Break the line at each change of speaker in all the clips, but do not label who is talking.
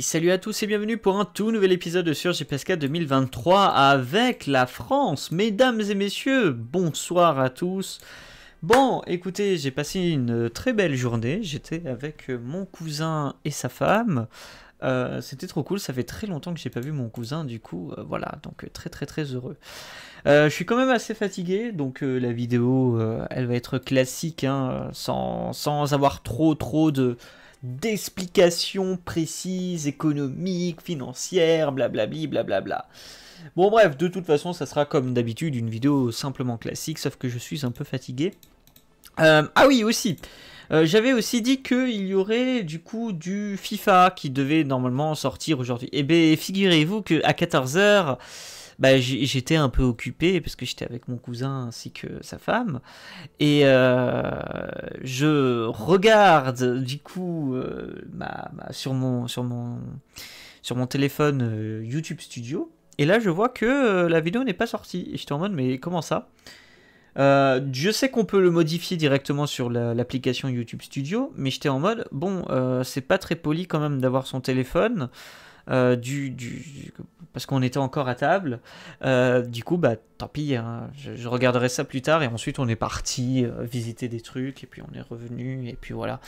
salut à tous et bienvenue pour un tout nouvel épisode sur GPSK 2023 avec la France. Mesdames et messieurs, bonsoir à tous. Bon, écoutez, j'ai passé une très belle journée. J'étais avec mon cousin et sa femme. Euh, c'était trop cool, ça fait très longtemps que j'ai pas vu mon cousin, du coup, euh, voilà, donc euh, très très très heureux. je suis quand même assez fatigué, donc la vidéo, elle va être classique, hein, sans avoir trop trop de, d'explications précises, économiques, financières, blablabli, blablabla. Bon bref, de toute façon, ça sera comme d'habitude une vidéo simplement classique, sauf que je suis un peu fatigué. Euh, ah oui, aussi euh, j'avais aussi dit qu'il y aurait du coup du FIFA qui devait normalement sortir aujourd'hui. Eh bien, figurez-vous qu'à 14h, bah, j'étais un peu occupé parce que j'étais avec mon cousin ainsi que sa femme. Et euh, je regarde du coup euh, ma, sur, mon, sur, mon, sur mon téléphone euh, YouTube Studio. Et là, je vois que la vidéo n'est pas sortie. Et j'étais en mode, mais comment ça je sais qu'on peut le modifier directement sur l'application YouTube Studio, mais j'étais en mode, bon, c'est pas très poli quand même d'avoir son téléphone. Euh, du, du, parce qu'on était encore à table. Euh, du coup, bah, tant pis, hein. je, regarderai ça plus tard. Et ensuite, on est parti euh, visiter des trucs, et puis on est revenu, et puis voilà.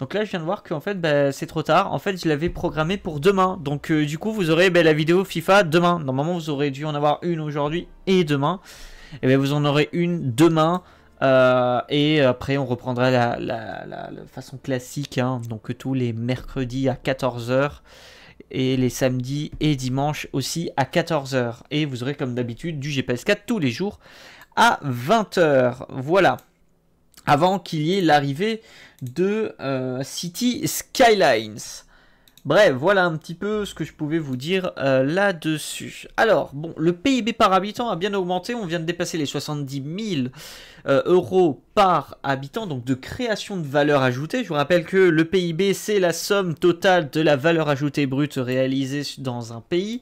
Donc là, je viens de voir qu'en fait, bah, c'est trop tard. En fait, je l'avais programmé pour demain. Donc du coup, vous aurez bah, la vidéo FIFA demain. Normalement, vous aurez dû en avoir une aujourd'hui et demain. Et eh bien, vous en aurez une demain. et après, on reprendra la, façon classique, hein. donc tous les mercredis à 14h et les samedis et dimanches aussi à 14h. Et vous aurez comme d'habitude du GPS 4 tous les jours à 20h. Voilà. Avant qu'il y ait l'arrivée de euh, City Skylines. Bref, voilà un petit peu ce que je pouvais vous dire euh, là-dessus. Alors, bon, le PIB par habitant a bien augmenté, on vient de dépasser les 70 000 euh, euros par habitant, donc de création de valeur ajoutée. Je vous rappelle que le PIB, c'est la somme totale de la valeur ajoutée brute réalisée dans un pays.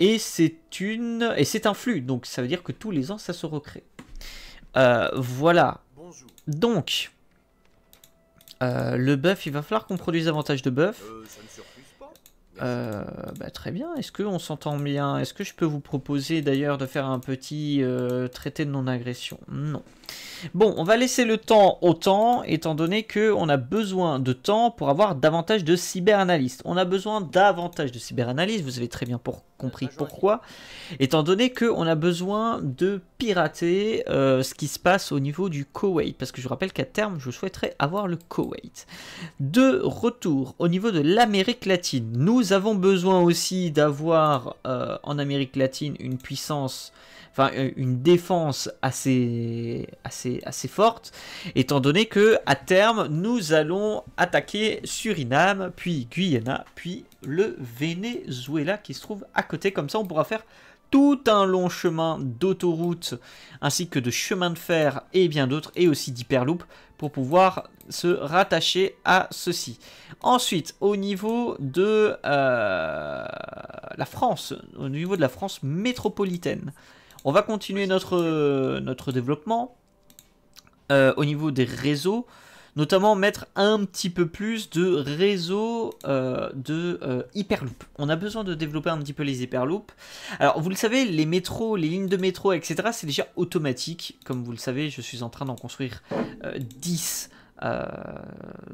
Et c'est une et c'est un flux, donc ça veut dire que tous les ans ça se recrée. Euh, voilà. Bonjour. Donc, euh, le bœuf, il va falloir qu'on produise davantage de bœuf. Euh, euh bah, très bien, est-ce qu'on s'entend bien Est-ce que je peux vous proposer d'ailleurs de faire un petit euh, traité de non-agression Non. Bon, on va laisser le temps au temps, étant donné qu'on a besoin de temps pour avoir davantage de cyberanalystes. On a besoin davantage de cyberanalystes, vous avez très bien compris pourquoi, étant donné qu'on a besoin de pirater euh, ce qui se passe au niveau du Koweït, parce que je rappelle qu'à terme, je souhaiterais avoir le Koweït. De retour au niveau de l'Amérique latine, nous avons besoin aussi d'avoir euh, en Amérique latine une puissance enfin euh, une défense assez, assez, assez forte, étant donné que à terme nous allons attaquer Suriname, puis Guyana, puis le Venezuela qui se trouve à côté. Comme ça, on pourra faire tout un long chemin d'autoroute ainsi que de chemin de fer et bien d'autres et aussi d'hyperloop pour pouvoir se rattacher à ceci. Ensuite, au niveau de euh, la France, au niveau de la France métropolitaine, on va continuer notre, notre développement euh, au niveau des réseaux, notamment mettre un petit peu plus de réseaux euh, de euh, hyperloop. On a besoin de développer un petit peu les hyperloops. Alors vous le savez, les métros, les lignes de métro, etc., c'est déjà automatique. Comme vous le savez, je suis en train d'en construire 10.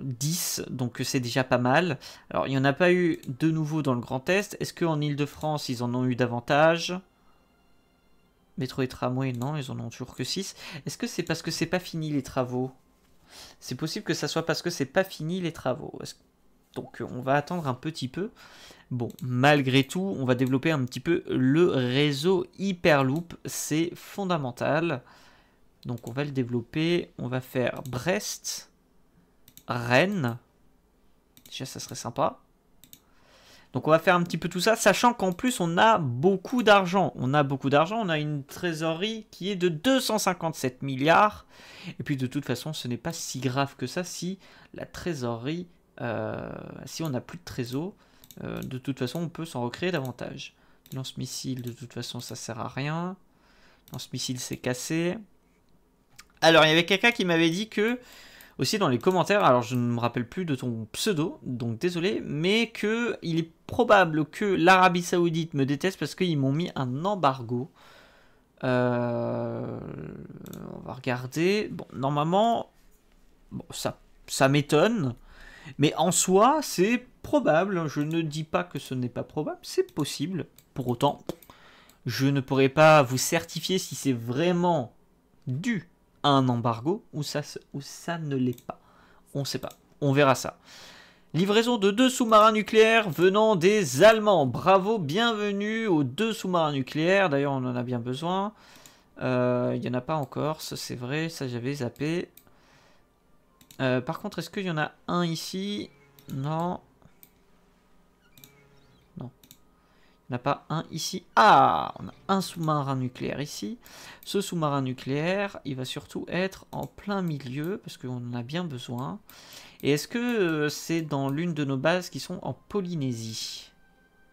10, donc c'est déjà pas mal. Alors il n'y en a pas eu de nouveau dans le Grand Est. Est-ce qu'en Ile-de-France, ils en ont eu davantage Métro et tramway, non, ils en ont toujours que 6. Est-ce que c'est parce que c'est pas fini les travaux C'est possible que ça soit parce que c'est pas fini les travaux. Donc on va attendre un petit peu. Bon, malgré tout, on va développer un petit peu le réseau Hyperloop. C'est fondamental. Donc on va le développer. On va faire Brest, Rennes. Déjà, ça serait sympa. Donc on va faire un petit peu tout ça, sachant qu'en plus on a beaucoup d'argent. On a beaucoup d'argent, on a une trésorerie qui est de 257 milliards. Et puis de toute façon, ce n'est pas si grave que ça si la trésorerie, euh, si on n'a plus de trésor, euh, de toute façon on peut s'en recréer davantage. Lance-missile, de toute façon ça sert à rien. Lance-missile s'est cassé. Alors il y avait quelqu'un qui m'avait dit que aussi dans les commentaires, alors je ne me rappelle plus de ton pseudo, donc désolé, mais que il est probable que l'Arabie Saoudite me déteste parce qu'ils m'ont mis un embargo. Euh, on va regarder. Bon, normalement, ça, ça m'étonne, mais en soi, c'est probable. Je ne dis pas que ce n'est pas probable, c'est possible. Pour autant, je ne pourrais pas vous certifier si c'est vraiment dû un embargo ou ça, ça ne l'est pas. On ne sait pas. On verra ça. Livraison de deux sous-marins nucléaires venant des Allemands. Bravo, bienvenue aux deux sous-marins nucléaires. D'ailleurs, on en a bien besoin. Euh, il n'y en a pas encore, c'est vrai. Ça, j'avais zappé. Euh, par contre, est-ce qu'il y en a un ici Non. On n'a pas un ici. Ah On a un sous-marin nucléaire ici. Ce sous-marin nucléaire, il va surtout être en plein milieu, parce qu'on en a bien besoin. Et est-ce que euh, c'est dans l'une de nos bases qui sont en Polynésie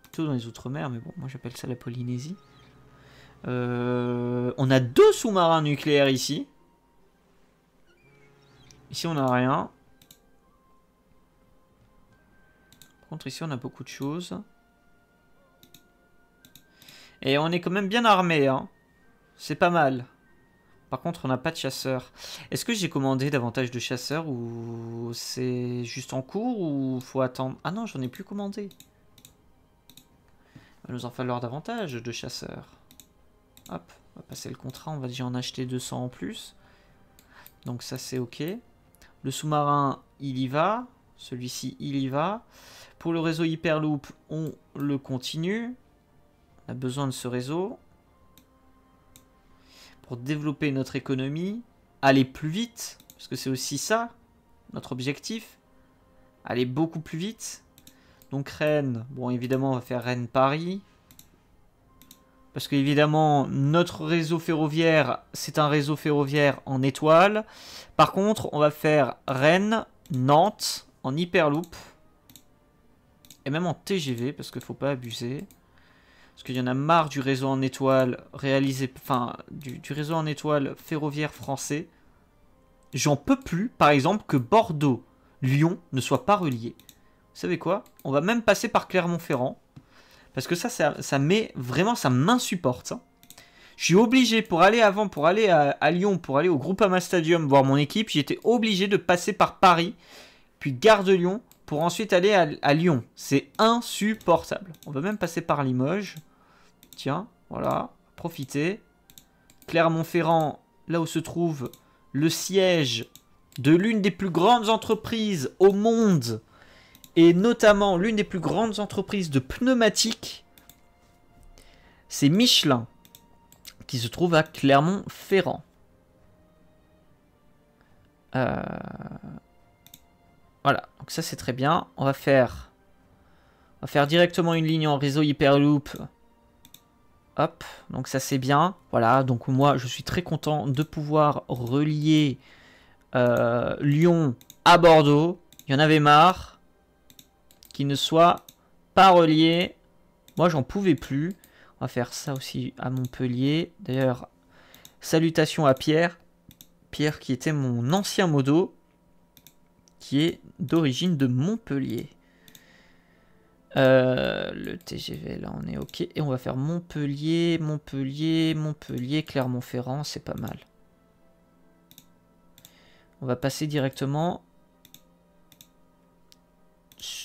Plutôt dans les Outre-mer, mais bon, moi j'appelle ça la Polynésie. Euh, on a deux sous-marins nucléaires ici. Ici on n'a rien. Par contre ici on a beaucoup de choses. Et on est quand même bien armé, hein. C'est pas mal. Par contre, on n'a pas de chasseurs. Est-ce que j'ai commandé davantage de chasseurs ou c'est juste en cours ou faut attendre Ah non, j'en ai plus commandé. Il va nous en falloir davantage de chasseurs. Hop, on va passer le contrat, on va déjà en acheter 200 en plus. Donc ça, c'est ok. Le sous-marin, il y va. Celui-ci, il y va. Pour le réseau Hyperloop, on le continue. On a besoin de ce réseau pour développer notre économie, aller plus vite, parce que c'est aussi ça, notre objectif, aller beaucoup plus vite. Donc Rennes, bon évidemment on va faire Rennes-Paris, parce que évidemment notre réseau ferroviaire, c'est un réseau ferroviaire en étoile. Par contre, on va faire Rennes-Nantes en Hyperloop, et même en TGV, parce qu'il ne faut pas abuser parce qu'il y en a marre du réseau en étoile réalisé, enfin, du, réseau en étoile ferroviaire français. J'en peux plus, par exemple, que Bordeaux, Lyon ne soit pas relié. Vous savez quoi On va même passer par Clermont-Ferrand, parce que ça, ça, met vraiment, ça m'insupporte. Hein. Je suis obligé pour aller avant, pour aller à, à, Lyon, pour aller au Groupama Stadium voir mon équipe, j'étais obligé de passer par Paris, puis Gare de Lyon, pour ensuite aller à, Lyon. C'est insupportable. On va même passer par Limoges. Tiens, voilà, profitez. Clermont-Ferrand, là où se trouve le siège de l'une des plus grandes entreprises au monde, et notamment l'une des plus grandes entreprises de pneumatiques, c'est Michelin, qui se trouve à Clermont-Ferrand. Euh, voilà, donc ça c'est très bien. On va faire... faire directement une ligne en réseau Hyperloop. Hop, donc ça c'est bien. Voilà, donc moi je suis très content de pouvoir relier euh, Lyon à Bordeaux. Il y en avait marre qu'il ne soit pas relié. Moi j'en pouvais plus. On va faire ça aussi à Montpellier. D'ailleurs, salutations à Pierre. Pierre qui était mon ancien modo qui est d'origine de Montpellier. Euh, le TGV, là on est ok. Et on va faire Montpellier, Montpellier, Montpellier, Clermont-Ferrand, c'est pas mal. On va passer directement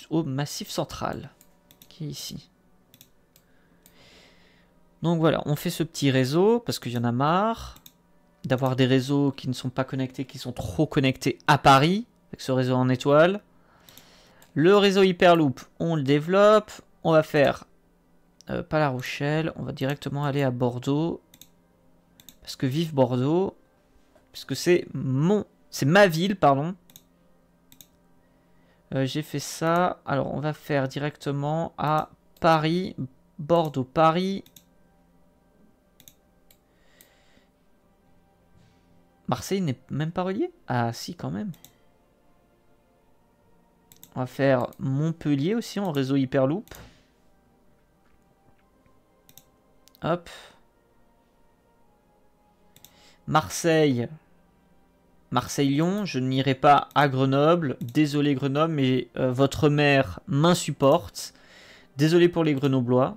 au massif central, qui est ici. Donc voilà, on fait ce petit réseau parce qu'il y en a marre d'avoir des réseaux qui ne sont pas connectés, qui sont trop connectés à Paris. Avec ce réseau en étoile. Le réseau Hyperloop, on le développe. On va faire euh, pas La Rochelle. On va directement aller à Bordeaux. Parce que vive Bordeaux. Parce que c'est mon... C'est ma ville, pardon. Euh, j'ai fait ça. Alors, on va faire directement à Paris. Bordeaux, Paris. Marseille n'est même pas relié Ah si, quand même faire Montpellier aussi en réseau Hyperloop. Hop. Marseille. Marseille-Lyon, je n'irai pas à Grenoble. Désolé Grenoble, mais euh, votre mère m'insupporte. Désolé pour les Grenoblois.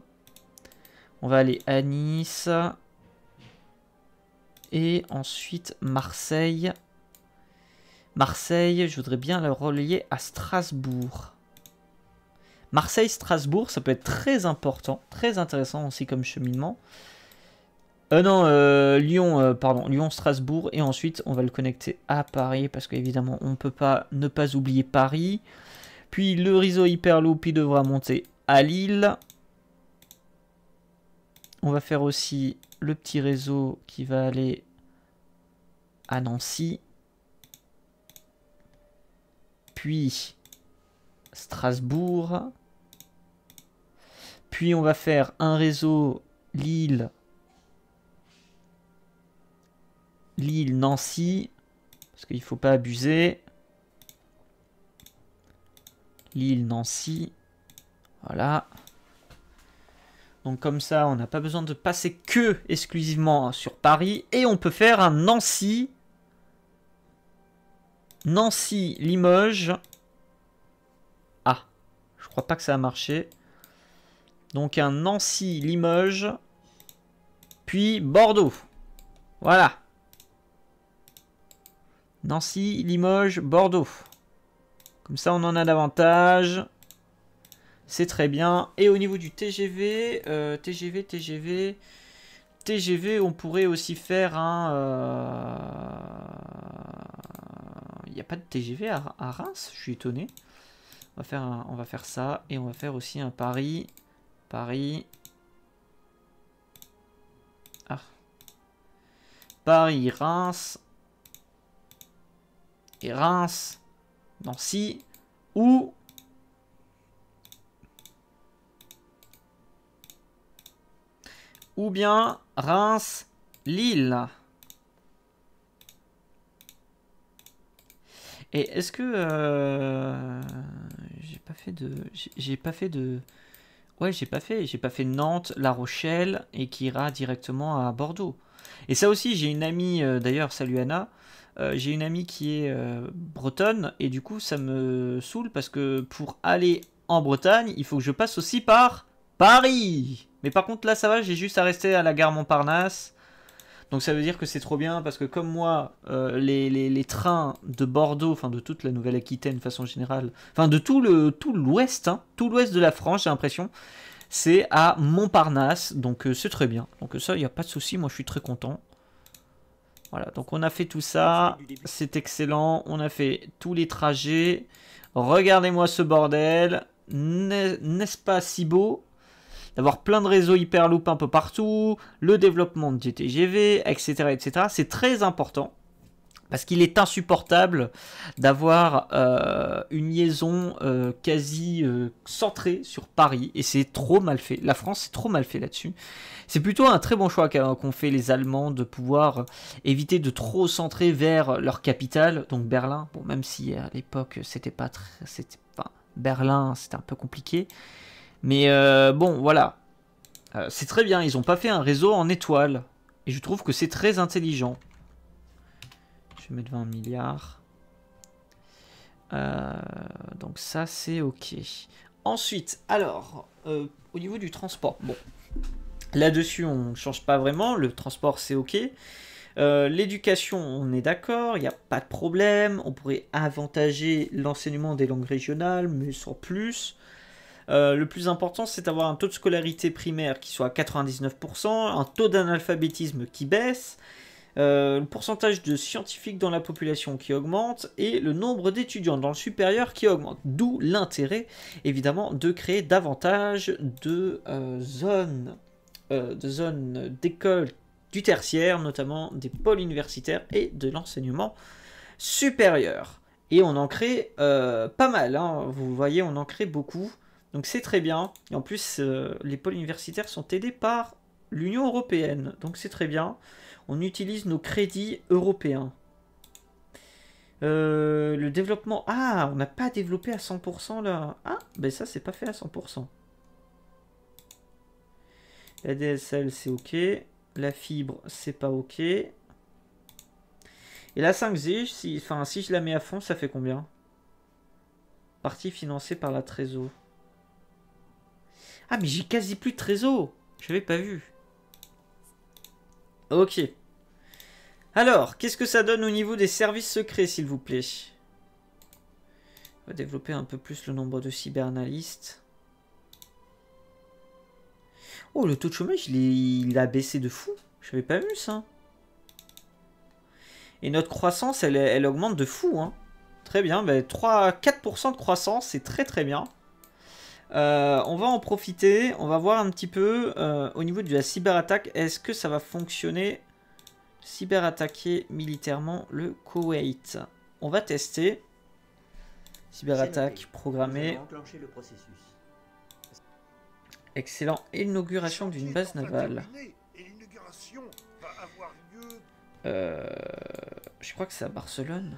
On va aller à Nice. Et ensuite Marseille. Marseille, je voudrais bien le relier à Strasbourg. Marseille-Strasbourg, ça peut être très important, très intéressant aussi comme cheminement. Euh, non, euh, Lyon, euh, pardon, Lyon-Strasbourg, et ensuite on va le connecter à Paris, parce qu'évidemment on ne peut pas ne pas oublier Paris. Puis le réseau Hyperloop, il devra monter à Lille. On va faire aussi le petit réseau qui va aller à Nancy puis Strasbourg. Puis on va faire un réseau Lille, Lille, Nancy, parce qu'il faut pas abuser. Lille, Nancy, voilà. Donc comme ça, on n'a pas besoin de passer que exclusivement sur Paris. Et on peut faire un Nancy, Nancy, Limoges. Ah, je crois pas que ça a marché. Donc un Nancy, Limoges, puis Bordeaux. Voilà. Nancy, Limoges, Bordeaux. Comme ça, on en a davantage. C'est très bien. Et au niveau du TGV, euh, TGV, TGV, TGV, on pourrait aussi faire un... Euh, n'y a pas de TGV à, Reims, je suis étonné. On va, faire on va faire ça et on va faire aussi un Paris. Paris. Ah. Paris, Reims. Et Reims. Nancy. Ou. Ou bien Reims, Lille. Et est-ce que euh, j'ai pas fait de j'ai pas fait de ouais j'ai pas fait j'ai pas fait Nantes, La Rochelle et qui ira directement à Bordeaux. Et ça aussi j'ai une amie euh, d'ailleurs salut Anna euh, j'ai une amie qui est bretonne et du coup ça me saoule parce que pour aller en Bretagne il faut que je passe aussi par Paris. Mais par contre là ça va j'ai juste à rester à la gare Montparnasse donc ça veut dire que c'est trop bien parce que comme moi, euh, les, trains de Bordeaux, enfin de toute la Nouvelle-Aquitaine de façon générale, enfin de tout le tout l'ouest, hein, tout l'ouest de la France, j'ai l'impression, c'est à Montparnasse. Donc euh, c'est très bien. Donc ça, il n'y a pas de souci. Moi, je suis très content. Voilà, donc on a fait tout ça, c'est excellent, on a fait tous les trajets. Regardez-moi ce bordel, n'est-ce pas si beau d'avoir plein de réseaux Hyperloop un peu partout, le développement de GTGV, etc. etc. C'est très important parce qu'il est insupportable d'avoir euh, une liaison euh, quasi euh, centrée sur Paris et c'est trop mal fait. La France est trop mal fait là-dessus. C'est plutôt un très bon choix qu'ont fait les Allemands de pouvoir éviter de trop centrer vers leur capitale, donc Berlin. Bon, même si à l'époque c'était pas très, c'était Berlin, c'était un peu compliqué. Mais euh, bon, voilà. Euh, c'est très bien, ils n'ont pas fait un réseau en étoiles. Et je trouve que c'est très intelligent. Je vais mettre 20 milliards. Euh, donc ça, c'est OK. Ensuite, alors, au niveau du transport. Bon, là-dessus, on ne change pas vraiment. Le transport, c'est OK. l'éducation, on est d'accord, il n'y a pas de problème. On pourrait avantager l'enseignement des langues régionales, mais sans plus. Euh, le plus important, c'est d'avoir un taux de scolarité primaire qui soit à 99%, un taux d'analphabétisme qui baisse, euh, le pourcentage de scientifiques dans la population qui augmente et le nombre d'étudiants dans le supérieur qui augmente. D'où l'intérêt, évidemment, de créer davantage de euh, zones de d'école du tertiaire, notamment des pôles universitaires et de l'enseignement supérieur. Et on en crée pas mal, hein. vous voyez, on en crée beaucoup. Donc c'est très bien. Et en plus, euh, les pôles universitaires sont aidés par l'Union Européenne. Donc c'est très bien. On utilise nos crédits européens. Euh, le développement... Ah, on n'a pas développé à 100% là. Ah, ben ça, c'est pas fait à 100%. La DSL, c'est OK. La fibre, c'est pas OK. Et la 5G, si, enfin, si je la mets à fond, ça fait combien Partie financée par la trésor. Ah, mais j'ai quasi plus de trésor. J'avais pas vu. Ok. Alors, qu'est-ce que ça donne au niveau des services secrets, s'il vous plaît On va développer un peu plus le nombre de cyberanalystes. Oh, le taux de chômage, il, a baissé de fou. J'avais pas vu ça. Et notre croissance, elle, augmente de fou. Hein. Très bien, 3, ben, 4% de croissance, c'est très très bien. Euh, on va en profiter, on va voir un petit peu euh, au niveau de la cyberattaque, est-ce que ça va fonctionner cyberattaquer militairement le Koweït On va tester. Cyberattaque programmée. Excellent. Inauguration d'une base navale. Euh, je crois que c'est à Barcelone.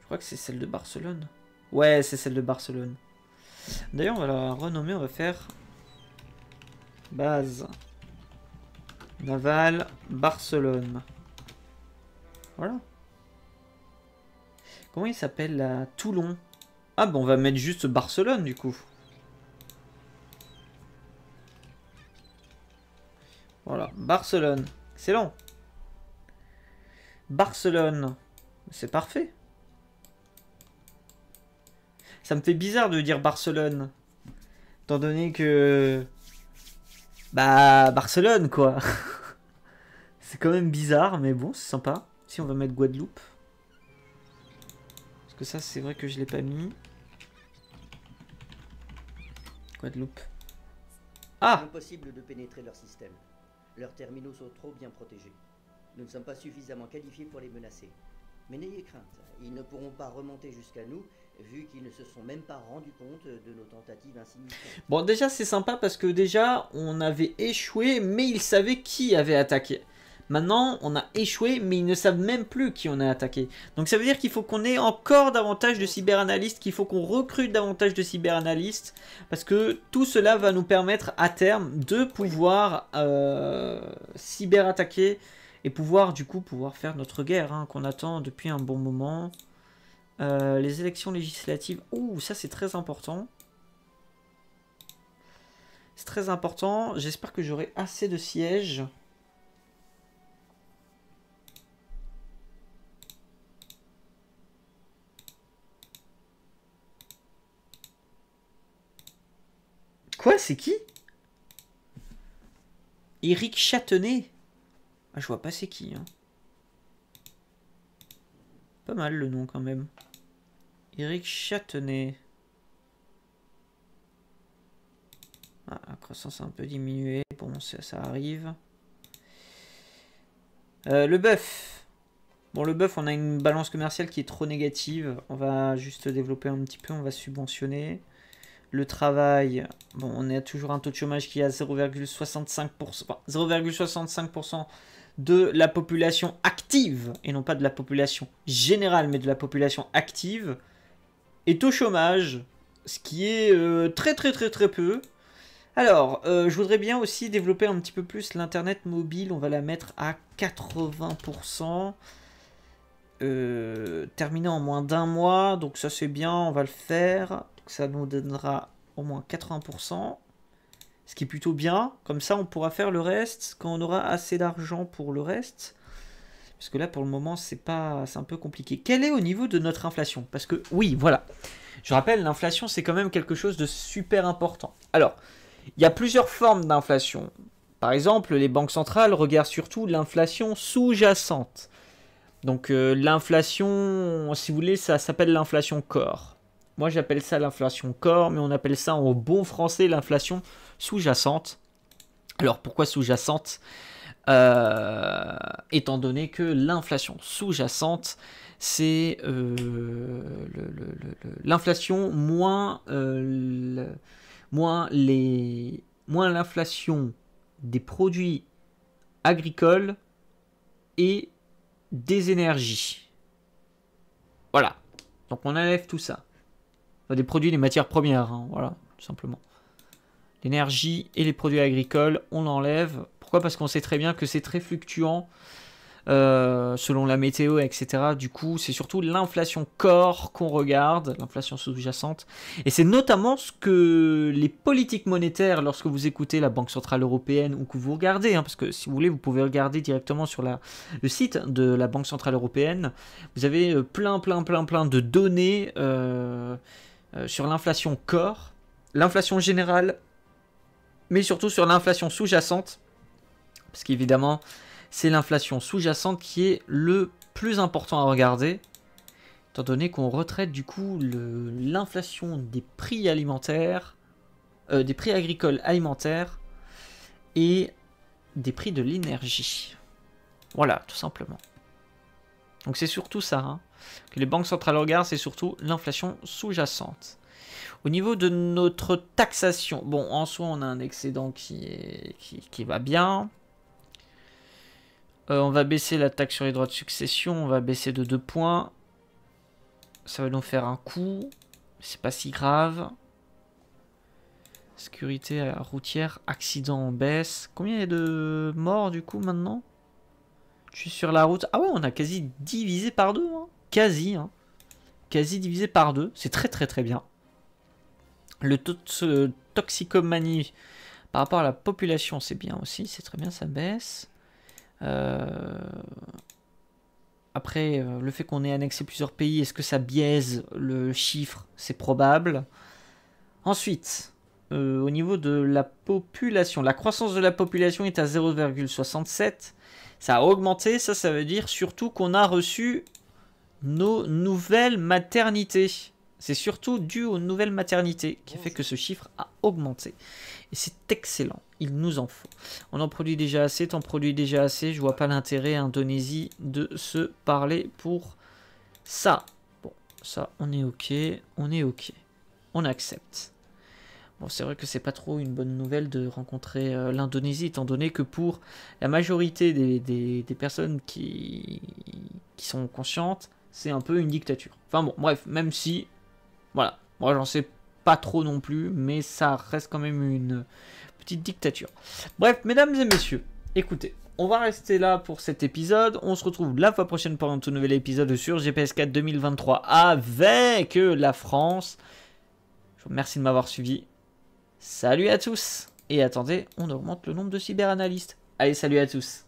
Je crois que c'est celle de Barcelone. Ouais, c'est celle de Barcelone. D'ailleurs, on va la renommer, on va faire base Naval Barcelone. Voilà. Comment il s'appelle la Toulon Ah, bon, bah, on va mettre juste Barcelone du coup. Voilà, Barcelone. Excellent. Barcelone. C'est parfait. Ça me fait bizarre de dire Barcelone. Tant donné que... Bah, Barcelone, quoi. c'est quand même bizarre, mais bon, c'est sympa. Si, on va mettre Guadeloupe. Parce que ça, c'est vrai que je l'ai pas mis. Guadeloupe. Ah Impossible de pénétrer leur système. Leurs terminaux sont trop bien protégés. Nous ne sommes pas suffisamment qualifiés pour les menacer. Mais n'ayez crainte, ils ne pourront pas remonter jusqu'à nous vu qu'ils ne se sont même pas rendu compte de nos tentatives insignifiantes. Bon, déjà, c'est sympa parce que déjà, on avait échoué, mais ils savaient qui avait attaqué. Maintenant, on a échoué, mais ils ne savent même plus qui on a attaqué. Donc ça veut dire qu'il faut qu'on ait encore davantage de cyberanalystes, qu'il faut qu'on recrute davantage de cyberanalystes, parce que tout cela va nous permettre à terme de pouvoir cyber euh, cyberattaquer et pouvoir du coup pouvoir faire notre guerre hein, qu'on attend depuis un bon moment. Euh, les élections législatives. Ouh, ça c'est très important. C'est très important. J'espère que j'aurai assez de sièges. Quoi C'est qui Eric Châtenay ah, Je vois pas c'est qui. Hein. Pas mal le nom quand même. Eric Chatenet. Ah, la croissance un peu diminué. Bon, ça, arrive. Euh, le bœuf. Bon, le bœuf, on a une balance commerciale qui est trop négative. On va juste développer un petit peu. On va subventionner. Le travail. Bon, on a toujours un taux de chômage qui est à 0,65%. 0,65% de la population actuelle active, et non pas de la population générale, mais de la population active, est au chômage, ce qui est euh, très très très très peu. Alors, euh, je voudrais bien aussi développer un petit peu plus l'internet mobile, on va la mettre à 80%. Euh, terminé en moins d'un mois, donc ça c'est bien, on va le faire. ça nous donnera au moins 80%, ce qui est plutôt bien. Comme ça, on pourra faire le reste quand on aura assez d'argent pour le reste. Parce que là, pour le moment, c'est pas, un peu compliqué. Quel est au niveau de notre inflation Parce que oui, voilà. Je rappelle, l'inflation, c'est quand même quelque chose de super important. Alors, il y a plusieurs formes d'inflation. Par exemple, les banques centrales regardent surtout l'inflation sous-jacente. Donc euh, l'inflation, si vous voulez, ça s'appelle l'inflation corps. Moi j'appelle ça l'inflation corps, mais on appelle ça en bon français l'inflation sous-jacente. Alors pourquoi sous-jacente euh, étant donné que l'inflation sous-jacente, c'est euh, l'inflation euh, moins, les moins l'inflation des produits agricoles et des énergies. Voilà. Donc on enlève tout ça. des produits, des matières premières, hein, voilà, tout simplement. L'énergie et les produits agricoles, on enlève parce qu'on sait très bien que c'est très fluctuant euh, selon la météo, etc. Du coup, c'est surtout l'inflation corps qu'on regarde, l'inflation sous-jacente. Et c'est notamment ce que les politiques monétaires, lorsque vous écoutez la Banque Centrale Européenne ou que vous regardez, hein, parce que si vous voulez, vous pouvez regarder directement sur le site de la Banque Centrale Européenne, vous avez euh, plein, plein, plein, plein de données euh, sur l'inflation corps, l'inflation générale, mais surtout sur l'inflation sous-jacente parce qu'évidemment, c'est l'inflation sous-jacente qui est le plus important à regarder. Étant donné qu'on retraite du coup l'inflation des prix alimentaires, euh, des prix agricoles alimentaires et des prix de l'énergie. Voilà, tout simplement. Donc c'est surtout ça hein. que les banques centrales regardent, c'est surtout l'inflation sous-jacente. Au niveau de notre taxation, bon, en soi, on a un excédent qui, est, qui va bien. Euh, on va baisser l'attaque sur les droits de succession, on va baisser de 2 points. Ça va donc faire un coup, c'est pas si grave. Sécurité euh, routière, accident baisse. Combien il y a de morts du coup maintenant Je suis sur la route. Ah ouais, on a quasi divisé par deux. Hein. Quasi. Hein. Quasi divisé par deux. C'est très très très bien. Le taux de toxicomanie par rapport à la population, c'est bien aussi. C'est très bien, ça baisse. Euh, après, euh, le fait qu'on ait annexé plusieurs pays, est-ce que ça biaise le chiffre C'est probable. Ensuite, euh, au niveau de la population, la croissance de la population est à 0,67. Ça a augmenté, ça, ça veut dire surtout qu'on a reçu nos nouvelles maternités. C'est surtout dû aux nouvelles maternités qui a oh, fait que ce chiffre a augmenté. Et c'est excellent il nous en faut. On en produit déjà assez, t'en produis déjà assez, je vois pas l'intérêt à hein, Indonésie de se parler pour ça. Bon, ça, on est ok, on est ok, on accepte. Bon, c'est vrai que c'est pas trop une bonne nouvelle de rencontrer euh, l'Indonésie, étant donné que pour la majorité des, personnes qui, qui sont conscientes, c'est un peu une dictature. Enfin bon, bref, même si, voilà, moi j'en sais pas trop non plus, mais ça reste quand même une dictature. Bref, mesdames et messieurs, écoutez. On va rester là pour cet épisode. On se retrouve la fois prochaine pour un tout nouvel épisode sur GPS4 2023 avec la France. Je vous remercie de m'avoir suivi. Salut à tous Et attendez, on augmente le nombre de cyberanalystes. Allez, salut à tous